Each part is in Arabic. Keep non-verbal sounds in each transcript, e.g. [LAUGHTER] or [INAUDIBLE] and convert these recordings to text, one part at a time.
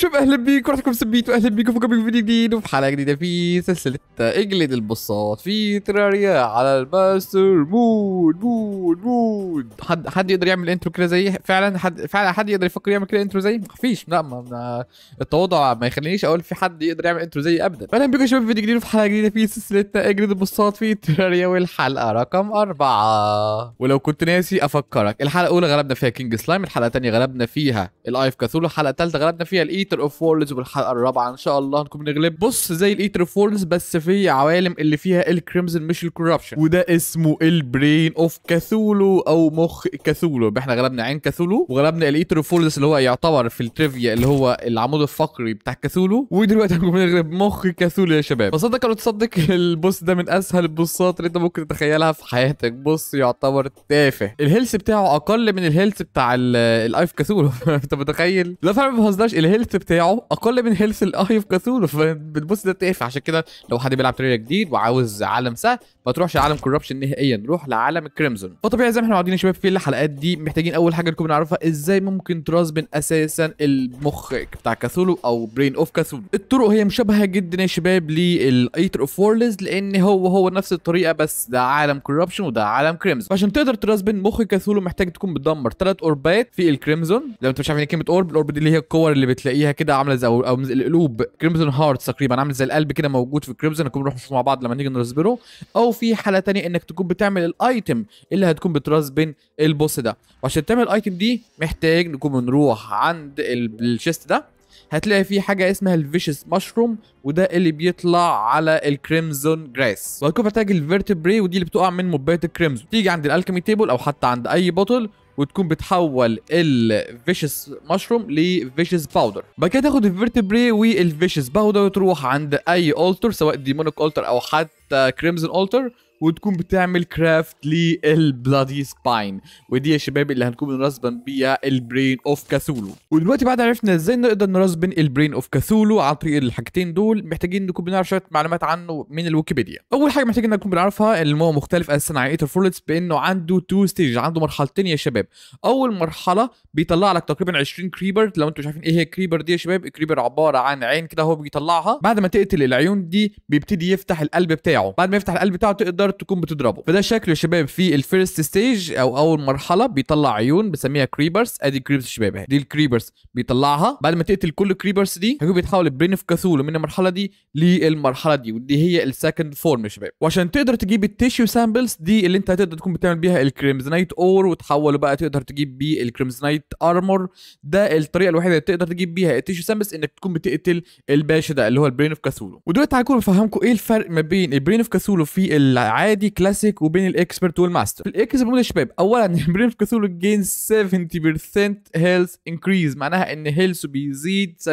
شباب اهلا بيكم رحتكم سبيت واهلا بيكم في كوميك فيديو جديد وفي حلقه جديده في سلسله اجلد البصات في تراريا على الماستر مود مود مود حد حد يقدر يعمل انترو كده زي فعلا حد فعلا حد يقدر يفكر يعمل كده انترو زي مفيش لا ما, التواضع ما يخلينيش اقول في حد يقدر يعمل انترو زي ابدا اهلا بيكم شباب في فيديو جديد وفي حلقه جديده في سلسله اجلد البصات في تراريا والحلقه رقم أربعة ولو كنت ناسي افكرك الحلقه الاولى غلبنا فيها كينج سلايم الحلقه الثانيه غلبنا فيها الايف كاثولو الحلقه الثالثه غلبنا فيها الاي e الايتر اوف وورلدز والحلقه الرابعه ان شاء الله هنكون بنغلب بص زي الايتر اوف وورلدز بس في عوالم اللي فيها الكريمزن مش الكوربشن وده اسمه البرين اوف كاثولو او مخ كاثولو احنا غلبنا عين كاثولو وغلبنا الايتر اوف وورلدز اللي هو يعتبر في التريفيا اللي هو العمود الفقري بتاع كاثولو ودلوقتي هنكون بنغلب مخ كاثولو يا شباب فصدق لو تصدق البوس ده من اسهل البوسات اللي انت ممكن تتخيلها في حياتك بص يعتبر تافه الهيلث بتاعه اقل من الهيلث بتاع الايف كاثولو [LAUGHS] انت متخيل لا فعلا ما بهزرش الهيلث بتاعه اقل من هيلث الاي اوف كاثولو فبتبص ده تافه عشان كده لو حد بيلعب تريلر جديد وعاوز عالم سهل ما تروحش عالم كوربشن نهائيا روح لعالم الكريمزون فطبيعي زي ما احنا قاعدين يا شباب في الحلقات دي محتاجين اول حاجه نكون نعرفها ازاي ممكن ترازبن اساسا المخ بتاع كاثولو او برين اوف كاثولو الطرق هي مشابهه جدا يا شباب للايتر اوف وورلز لان هو هو نفس الطريقه بس ده عالم كوربشن وده عالم كريمزون فعشان تقدر ترازبن مخ كاثولو محتاج تكون بتدمر ثلاث اوربات في الكريمزون لو انت مش عارف يعني كلمه اورب الاورب دي اللي هي الكور اللي بتلاقيها تلاقيها كده عامله زي او, القلوب كريمزون هارت تقريبا عامل زي القلب كده موجود في كريمزون هنكون نروح نشوفه مع بعض لما نيجي نرزبره او في حاله تانية انك تكون بتعمل الايتم اللي هتكون بترزبن البوس ده وعشان تعمل الايتم دي محتاج نكون بنروح عند الشيست ده هتلاقي في حاجه اسمها الفيشس مشروم وده اللي بيطلع على الكريمزون جراس وهتكون محتاج الفيرتبري ودي اللي بتقع من مبات الكريمزون تيجي عند الالكيمي تيبل او حتى عند اي بطل وتكون بتحول الفيشس مشروم لفيشس باودر بعد كده تاخد الفيرتبري والفيشس باودر وتروح عند اي التر سواء ديمونيك التر او حتى كريمزن التر وتكون بتعمل كرافت للبلادي سباين ودي يا شباب اللي هنكون بنرسبن بيها البرين اوف كاثولو ودلوقتي بعد عرفنا ازاي نقدر نرسبن البرين اوف كاثولو عن طريق الحاجتين دول محتاجين نكون بنعرف شويه معلومات عنه من الويكيبيديا اول حاجه محتاجين نكون بنعرفها اللي هو مختلف اساسا عن ايتر فورلتس بانه عنده تو ستيج عنده مرحلتين يا شباب اول مرحله بيطلع لك تقريبا 20 كريبر لو انتم مش عارفين ايه هي الكريبر دي يا شباب الكريبر عباره عن عين كده هو بيطلعها بعد ما تقتل العيون دي بيبتدي يفتح القلب بتاعه بعد ما يفتح القلب بتاعه تقدر تقدر تكون بتضربه فده شكله يا شباب في الفيرست ستيج او اول مرحله بيطلع عيون بنسميها كريبرز ادي كريبرز شباب اهي دي الكريبرز بيطلعها بعد ما تقتل كل الكريبرز دي هيكون بيتحول البرين اوف كاثولو من المرحله دي للمرحله دي ودي هي السكند فورم يا شباب وعشان تقدر تجيب التيشيو سامبلز دي اللي انت هتقدر تكون بتعمل بيها الكريمزنايت اور وتحوله بقى تقدر تجيب بيه الكريمزنايت ارمور ده الطريقه الوحيده اللي تقدر تجيب بيها التيشيو سامبلز انك تكون بتقتل الباشا ده اللي هو البرين اوف كاثولو ودلوقتي هكون بفهمكم ايه الفرق ما بين البرين اوف كاثولو في العالم عادي كلاسيك وبين الاكسبرت والماستر الاكسبرت بيقول للشباب اولا البرين كثول جين 70% هيلث انكريز معناها ان هيلث بيزيد 70%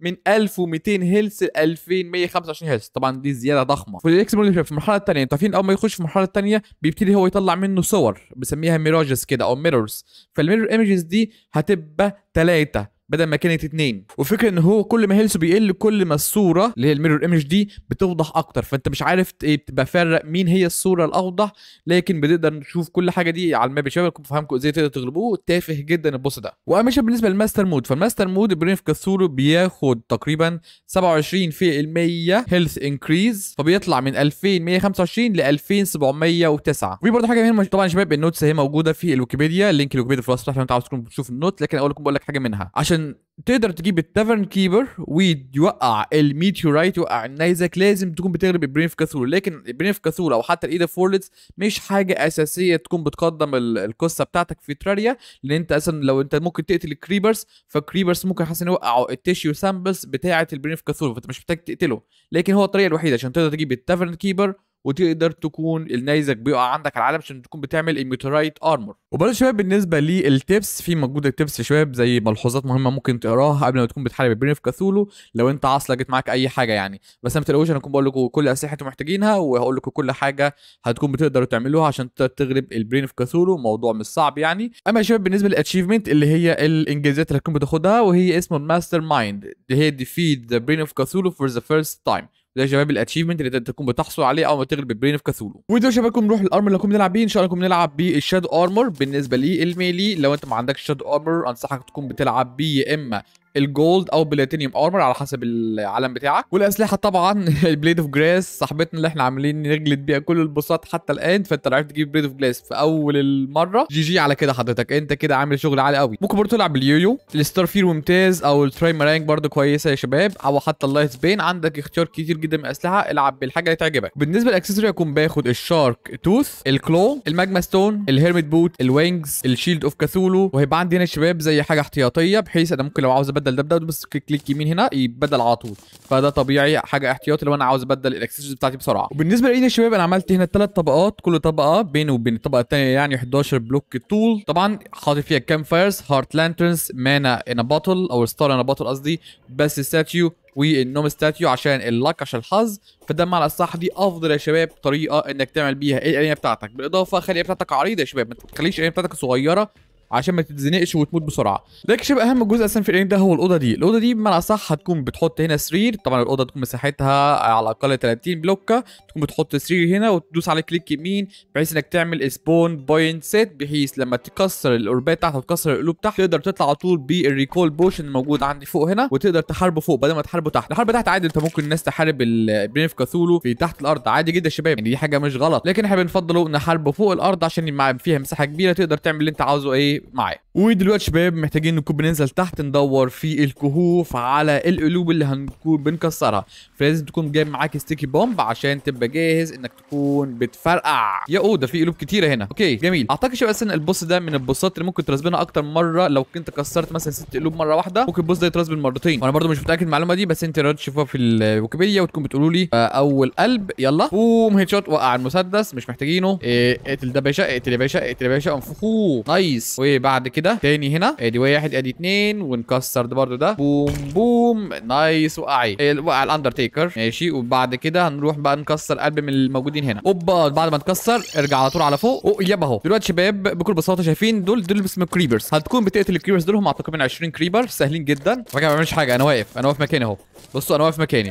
من 1200 هيلث ل 2125 هيلث طبعا دي زياده ضخمه في الاكس بيقول في المرحله الثانيه انتوا عارفين اول ما يخش في المرحله الثانيه بيبتدي هو يطلع منه صور بسميها ميراجز كده او ميرورز فالميرور ايمجز دي هتبقى ثلاثه بدل ما كانت اتنين وفكرة ان هو كل ما هيلثه بيقل كل ما الصورة اللي هي الميرور ايمج دي بتوضح اكتر فانت مش عارف إيه، تبقى فرق مين هي الصورة الاوضح لكن بتقدر نشوف كل حاجة دي على الماب شباب فهمكم ازاي تقدروا تغلبوه تافه جدا البوس ده واهم شيء بالنسبة للماستر مود فالماستر مود برين في كاثورو بياخد تقريبا 27 في المية هيلث انكريز فبيطلع من 2125 ل 2709 وفي برضه حاجة مهمة طبعا يا شباب النوتس هي موجودة في الويكيبيديا لينك الويكيبيديا في الوصف تحت لو انت عاوز تكون بتشوف النوت لكن اقول لكم بقول لك حاجة منها عشان عشان تقدر تجيب التافرن كيبر ويوقع الميتيورايت يوقع النيزك لازم تكون بتغلب البرينف في كاثول لكن البرينف في كاثول او حتى الايد فورلتس مش حاجه اساسيه تكون بتقدم القصه بتاعتك في تراريا لان انت اصلا لو انت ممكن تقتل الكريبرز فالكريبرز ممكن حسن يوقعوا التيشيو سامبلز بتاعه البرين في كاثول فانت مش محتاج تقتله لكن هو الطريقه الوحيده عشان تقدر تجيب التافرن كيبر وتقدر تكون النيزك بيقع عندك على العالم عشان تكون بتعمل الميتورايت ارمور وبرضه شباب بالنسبه للتبس في موجوده تبس شباب زي ملحوظات مهمه ممكن تقراها قبل ما تكون بتحارب البرين في كاثولو لو انت عاصله جت معاك اي حاجه يعني بس ما تقلقوش انا هكون بقول لكم كل الاسلحه انتم محتاجينها وهقول لكم كل حاجه هتكون بتقدروا تعملوها عشان تغلب البرين في كاثولو موضوع مش صعب يعني اما يا شباب بالنسبه للاتشيفمنت اللي هي الانجازات اللي هتكون بتاخدها وهي اسمه الماستر مايند اللي هي ديفيد ذا برين اوف كاثولو فور ذا فيرست تايم ده شباب الاتشيفمنت اللي تكون بتحصل عليه او ما تغلب البرين في كاثولو وده شبابكم نروح الارمر اللي كنا بنلعب بيه ان شاء الله نكون بنلعب بيه ارمر بالنسبه لي الميلي لو انت ما عندكش شادو ارمر انصحك تكون بتلعب بيه يا اما الجولد او بلاتينيوم ارمر على حسب العالم بتاعك والاسلحه طبعا البليد اوف جراس صاحبتنا اللي احنا عاملين نجلد بيها كل البساط حتى الان فانت عرفت تجيب بليد اوف جراس في اول المره جي جي على كده حضرتك انت كده عامل شغل عالي قوي ممكن برضه تلعب باليويو الستار فير ممتاز او التراي مارانج برضه كويسه يا شباب او حتى اللايت بين عندك اختيار كتير جدا من الاسلحه العب بالحاجه اللي تعجبك بالنسبه للاكسسوري اكون باخد الشارك توث الكلو الماجما ستون الهيرميت بوت الوينجز الشيلد اوف كاثولو وهيبقى عندي هنا شباب زي حاجه احتياطيه بحيث انا ممكن لو عاوز بدل ده بدل بس كليك يمين هنا يتبدل على طول فده طبيعي حاجه احتياطي لو انا عاوز ابدل الاكسسوارز بتاعتي بسرعه وبالنسبه لايدي يا شباب انا عملت هنا ثلاث طبقات كل طبقه بينه وبين الطبقه الثانيه يعني 11 بلوك طول طبعا حاطط فيها كام فايرز هارت لانترنز مانا ان باتل او ستار ان باتل قصدي بس ستاتيو والنوم ستاتيو عشان اللك عشان الحظ فده مع الاصح دي افضل يا شباب طريقه انك تعمل بيها الانيه بتاعتك بالاضافه خلي بتاعتك عريضه يا شباب ما تخليش الانيه بتاعتك صغيره عشان ما تتزنقش وتموت بسرعه لكن شبه اهم جزء اساسا في الانيق ده هو الاوضه دي الاوضه دي بمعنى اصح هتكون بتحط هنا سرير طبعا الاوضه تكون مساحتها على الاقل 30 بلوكه تكون بتحط سرير هنا وتدوس على كليك يمين بحيث انك تعمل سبون بوينت سيت بحيث لما تكسر الاوربات بتاعتها وتكسر القلوب تحت تقدر تطلع على طول بالريكول بوشن الموجود عندي فوق هنا وتقدر تحاربه فوق بدل ما تحاربه تحت الحرب تحت عادي انت ممكن الناس تحارب البرينف كاثولو في تحت الارض عادي جدا يا شباب يعني دي حاجه مش غلط لكن احنا بنفضله نحاربه فوق الارض عشان يبقى فيها مساحه كبيره تقدر تعمل اللي انت عاوزه ايه معاه ودلوقتي شباب محتاجين نكون بننزل تحت ندور في الكهوف على القلوب اللي هنكون بنكسرها فلازم تكون جايب معاك ستيكي بومب عشان تبقى جاهز انك تكون بتفرقع يا او ده في قلوب كتيره هنا اوكي جميل اعتقد شباب اصلا البوس ده من البوسات اللي ممكن تراسبنا اكتر من مره لو كنت كسرت مثلا ست قلوب مره واحده ممكن البوس ده يتراسب مرتين وانا برده مش متاكد من المعلومه دي بس انت يا تشوفوها في الويكيبيديا وتكون بتقولوا لي آه، اول قلب يلا بوم هيد شوت وقع المسدس مش محتاجينه اقتل ده باشا اقتل يا باشا اقتل يا باشا انفخوه نايس وبعد كده تاني هنا ادي واحد ادي اتنين ونكسر ده برضو ده بوم بوم نايس وقعي وقع الاندرتيكر ماشي وبعد كده هنروح بقى نكسر قلب من الموجودين هنا اوبا بعد ما تكسر ارجع على طول على فوق يابا اهو دلوقتي شباب بكل بساطه شايفين دول دول اسمهم كريبرز هتكون بتقتل الكريبرز دول هم اعتقد من 20 كريبر سهلين جدا على ما بعملش حاجه انا واقف انا واقف مكاني اهو بصوا انا واقف مكاني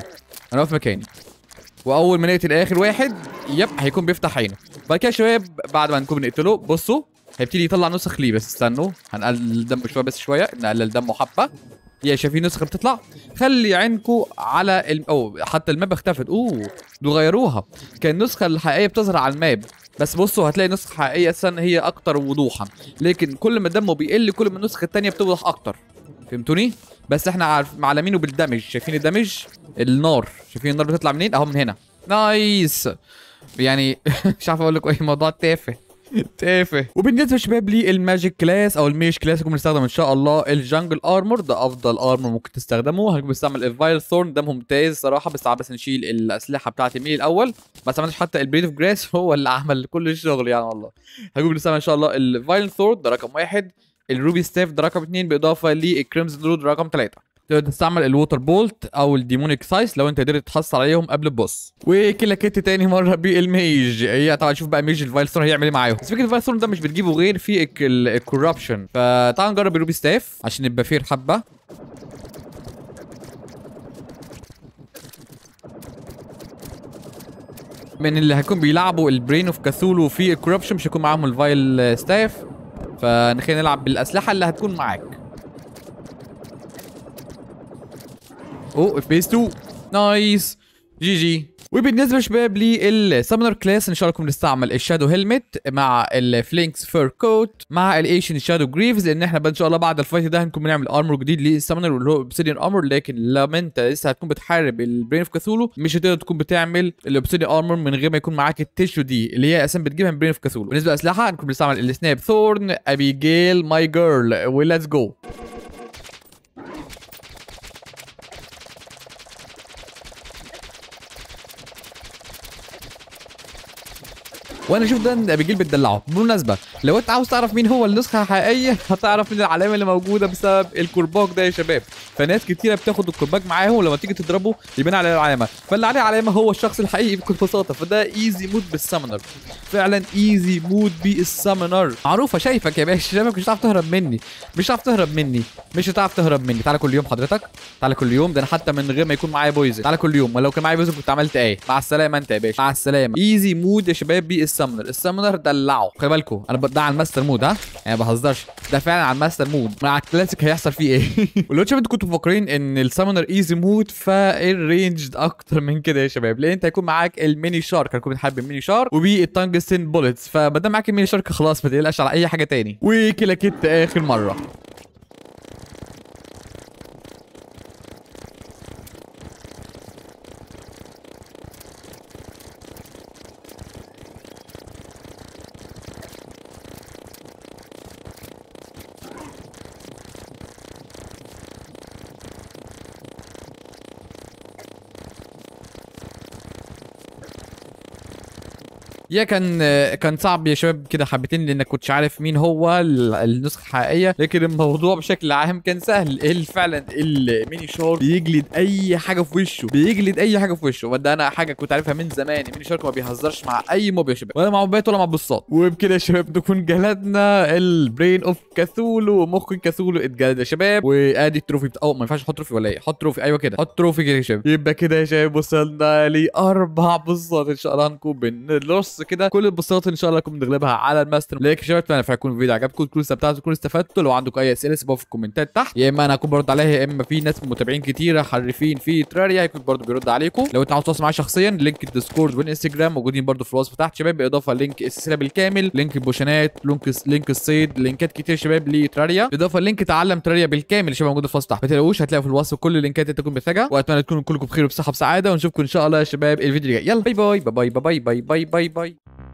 انا واقف مكاني واول ما نقتل اخر واحد يب هيكون بيفتح عينه بعد كده يا شباب بعد ما نكون بنقتله بصوا هيبتدي يطلع نسخ ليه بس استنوا هنقلل دمه شويه بس شويه نقلل دمه حبه يا شايفين نسخه بتطلع خلي عينكم على الم... او حتى الماب اختفت اوه دول غيروها كان النسخه الحقيقيه بتظهر على الماب بس بصوا هتلاقي نسخه حقيقيه السنه هي اكتر وضوحا لكن كل ما دمه بيقل كل ما النسخه الثانيه بتوضح اكتر فهمتوني بس احنا عارف معلمينه بالدمج شايفين الدمج النار شايفين النار بتطلع منين اهو من هنا نايس يعني [LAUGHS] مش عارف اقول لكم ايه موضوع تافه تافه وبالنسبه شباب للماجيك كلاس او الميش كلاس اللي بنستخدم ان شاء الله الجنجل ارمور ده افضل ارمور ممكن تستخدمه هنكون بنستعمل الفايل ثورن ده ممتاز صراحه بس بس نشيل الاسلحه بتاعه الميل الاول ما استعملتش حتى البريد اوف جراس هو اللي عمل كل الشغل يعني والله هنكون بنستعمل ان شاء الله الفايل ثورن ده رقم واحد الروبي ستاف ده رقم اثنين باضافه للكريمز رود رقم ثلاثه تقدر تستعمل الووتر بولت او الديمونيك سايس لو انت قدرت تحصل عليهم قبل البوس وكلا كت تاني مره [LAUGHS] بالميج هي طبعا شوف بقى ميج ستون هيعمل ايه معاهم بس فكره الفايلستون ده مش بتجيبه غير في الكوربشن فتعال نجرب الروبي ستاف عشان نبقى فير حبه من اللي هيكون بيلعبوا البرين اوف كاثولو في الكوربشن مش هيكون معاهم الفايل ستاف فنخلينا نلعب بالاسلحه اللي هتكون معاك اوه اف بيس 2 نايس جي جي وبالنسبه شباب للسامنر كلاس ان شاء الله نكون بنستعمل الشادو هيلمت مع الفلينكس فير كوت مع الايشن شادو جريفز لان احنا بقى ان شاء الله بعد الفايت ده هنكون بنعمل ارمور جديد للسامنر واللي هو اوبسيديان ارمور لكن لما انت لسه هتكون بتحارب البرين اوف كاثولو مش هتقدر تكون بتعمل الاوبسيديان ارمور من غير ما يكون معاك التيشو دي اللي هي اساسا بتجيبها من برين اوف كاثولو بالنسبه للاسلحه هنكون بنستعمل السناب ثورن ابي جيل ماي جيرل وليتس جو وانا شوف ده ابيجيل بتدلعه بالمناسبه لو انت عاوز تعرف مين هو النسخه الحقيقيه هتعرف من العلامه اللي موجوده بسبب الكرباج ده يا شباب فناس كتيره بتاخد الكرباج معاهم ولما تيجي تضربه يبان عليه العلامه فاللي عليه علامه هو الشخص الحقيقي بكل بساطه فده ايزي مود بالسمنر فعلا ايزي مود بالسمنر معروفه شايفك يا باشا شايفك مش هتعرف تهرب مني مش هتعرف تهرب مني مش هتعرف تهرب مني تعالى كل يوم حضرتك تعالى كل يوم ده انا حتى من غير ما يكون معايا بويزن تعالى كل يوم ولو كان معايا بويزن كنت عملت ايه مع السلامه انت يا باشا مع السلامه ايزي مود يا شباب بالسامنر السامونر السامونر دلعه خلي بالكم انا ده على الماستر مود ها يعني ما بهزرش ده فعلا على الماستر مود مع الكلاسيك هيحصل فيه ايه [LAUGHS] ولو انتوا كنتوا مفكرين ان السامونر ايزي مود فالرينج اكتر من كده يا شباب لان انت هيكون معاك الميني شارك هنكون بنحب الميني شارك وبالتنجستين بولتس فما دام معاك الميني شارك خلاص ما تقلقش على اي حاجه تاني وكلاكيت اخر مره يا كان كان صعب يا شباب كده حبتين لانك كنتش عارف مين هو النسخه الحقيقيه لكن الموضوع بشكل عام كان سهل إيه اللي فعلا إيه الميني شارك بيجلد اي حاجه في وشه بيجلد اي حاجه في وشه وده انا حاجه كنت عارفها من زمان الميني شارك ما بيهزرش مع اي موب يا شباب ولا مع موبايات ولا مع بصات وبكده يا شباب نكون جلدنا البرين اوف كاثولو مخ كاثولو اتجلد يا شباب وادي التروفي او ما ينفعش احط تروفي ولا ايه حط تروفي ايوه كده حط تروفي كده يا شباب يبقى كده يا شباب وصلنا لاربع بصات ان شاء الله هنكون بنلص كده كل البساطة ان شاء الله نكون بنغلبها على الماستر يا شباب اتمنى يكون الفيديو عجبكم تكونوا استمتعتوا تكونوا استفدتوا لو عندكم اي اسئله سيبوها في الكومنتات تحت يا اما انا هكون برد عليها يا اما في ناس متابعين كتير حريفين في تراريا هيكون برده بيرد عليكم لو انت عاوز تتواصل معايا شخصيا لينك الديسكورد والانستجرام موجودين برده في الوصف تحت شباب بالاضافه لينك السلسله بالكامل لينك البوشنات لينك لينك الصيد لينكات كتير شباب لتراريا بالاضافه لينك تعلم تراريا بالكامل شباب موجود في الوصف تحت ما تلاقوش هتلاقوا في الوصف كل اللينكات اللي تكون محتاجها واتمنى تكونوا كلكم بخير وبصحه وسعاده ونشوفكم ان شاء الله يا شباب الفيديو الجاي يلا باي باي باي باي باي باي باي باي Bye.